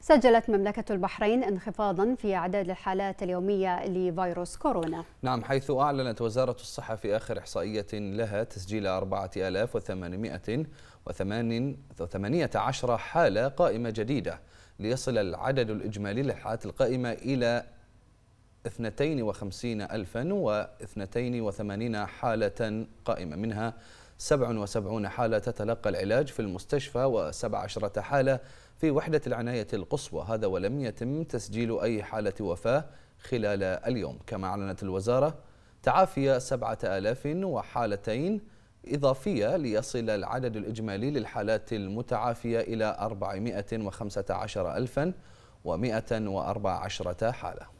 سجلت مملكة البحرين انخفاضا في أعداد الحالات اليومية لفيروس كورونا نعم حيث أعلنت وزارة الصحة في آخر إحصائية لها تسجيل 4818 حالة قائمة جديدة ليصل العدد الإجمالي للحالات القائمة إلى 52282 حالة قائمة منها 77 حالة تتلقى العلاج في المستشفى و17 حالة في وحدة العناية القصوى هذا ولم يتم تسجيل أي حالة وفاة خلال اليوم كما أعلنت الوزارة تعافي 7000 وحالتين إضافية ليصل العدد الإجمالي للحالات المتعافية إلى و114 حالة